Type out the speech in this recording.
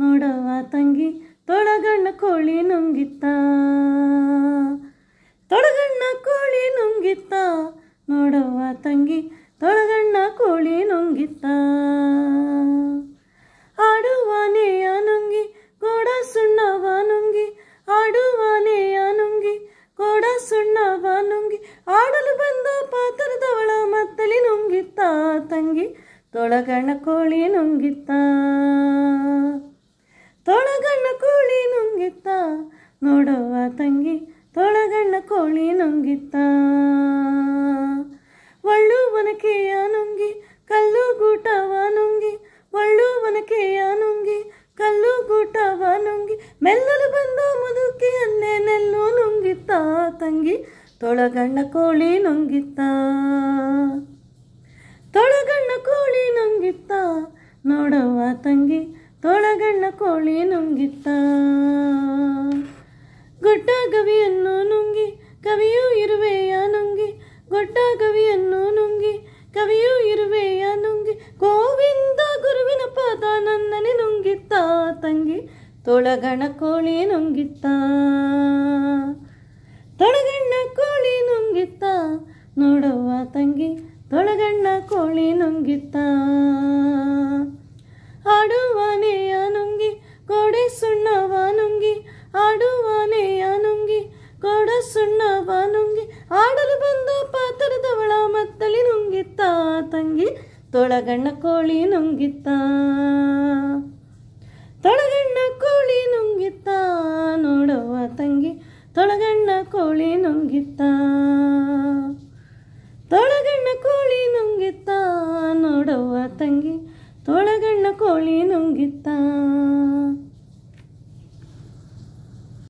ನೋಡವ ತಂಗಿ ತೊಳಗಣ್ಣ ಕೋಳಿ ನುಂಗಿತ್ತ ತೊಳಗಣ್ಣ ಕೋಳಿ ನುಂಗಿತ್ತ ನೋಡವ್ವ ತಂಗಿ ತೊಳಗಣ್ಣ ಕೋಳಿ ನುಂಗಿತ್ತ ಆಡುವಾನೆಯ ನುಂಗಿ ಗೋಡ ಸುಣ್ಣವ ನುಂಗಿ ಆಡುವಾನೆಯ ನುಂಗಿ ಗೋಡ ಸುಣ್ಣವ ನುಂಗಿ ಆಡಲು ಬಂದ ಪಾತ್ರದವಳ ಮತ್ತಲಿ ನುಂಗಿತ್ತ ತಂಗಿ ತೊಳಗಣ್ಣ ಕೋಳಿ ನುಂಗಿತ್ತಾ ನೋಡವ್ವ ತಂಗಿ ತೊಳಗಣ್ಣ ಕೋಳಿ ನುಂಗಿತ್ತ ಒಳ್ಳು ಒನಕೆಯ ನುಂಗಿ ಕಲ್ಲು ಗೂಟವ ನುಂಗಿ ಒಳ್ಳು ಒನಕೆಯ ನುಂಗಿ ಕಲ್ಲು ಗೂಟವ ನುಂಗಿ ಮೆಲ್ಲಲು ಬಂದ ಮುದುಕಿ ಅನ್ನೆ ನೆಲ್ಲು ನುಂಗಿತ್ತ ತಂಗಿ ತೊಳಗಣ್ಣ ಕೋಳಿ ನುಂಗಿತ್ತ ತೊಳಗಣ್ಣ ಕೋಳಿ ನುಂಗಿತ್ತ ನೋಡವ್ವ ತಂಗಿ ತೊಳಗಣ್ಣ ಕೋಳಿ ನುಂಗಿತ್ತ ಗೊಟ್ಟ ಗವಿಯನ್ನು ನುಂಗಿ ಕವಿಯೂ ಇರುವೆಯ ನುಂಗಿ ಗೊಟ್ಟ ಗವಿಯನ್ನು ನುಂಗಿ ಕವಿಯೂ ಇರುವೆಯ ನುಂಗಿ ಗೋವಿಂದ ಗುರುವಿನ ಪಾದ ನನ್ನನೆ ನುಂಗಿತ್ತ ತಂಗಿ ತೊಳಗಣ ಕೋಳಿ ನುಂಗಿತ್ತ ತೊಳಗಣ್ಣ ಕೋಳಿ ನುಂಗಿತ್ತ ನೋಡುವ ತಂಗಿ ತೊಳಗಣ್ಣ ಕೋಳಿ ನುಂಗಿತ್ತಾ ತೊಳಗಣ್ಣ ಕೋಳಿ ನುಂಗಿತ್ತ ತೊಳಗಣ್ಣ ಕೋಳಿ ನುಂಗಿತ್ತ ನೋಡುವ ತಂಗಿ ತೊಳಗಣ್ಣ ಕೋಳಿ ನುಂಗಿತ್ತ ತೊಳಗಣ್ಣ ಕೋಳಿ ನುಂಗಿತ್ತ ನೋಡವ ತಂಗಿ ತೊಳಗಣ್ಣ ಕೋಳಿ ನುಂಗಿತ್ತ